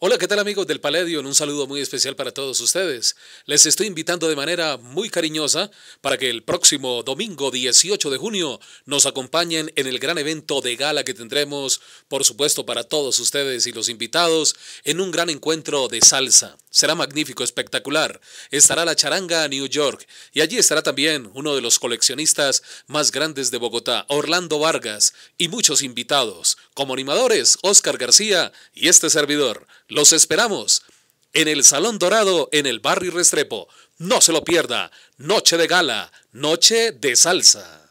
Hola, ¿qué tal amigos del En Un saludo muy especial para todos ustedes. Les estoy invitando de manera muy cariñosa para que el próximo domingo 18 de junio nos acompañen en el gran evento de gala que tendremos, por supuesto, para todos ustedes y los invitados, en un gran encuentro de salsa. Será magnífico, espectacular. Estará la charanga New York y allí estará también uno de los coleccionistas más grandes de Bogotá, Orlando Vargas, y muchos invitados, como animadores, Oscar García y este servidor. Los esperamos en el Salón Dorado en el Barrio Restrepo. No se lo pierda. Noche de gala, noche de salsa.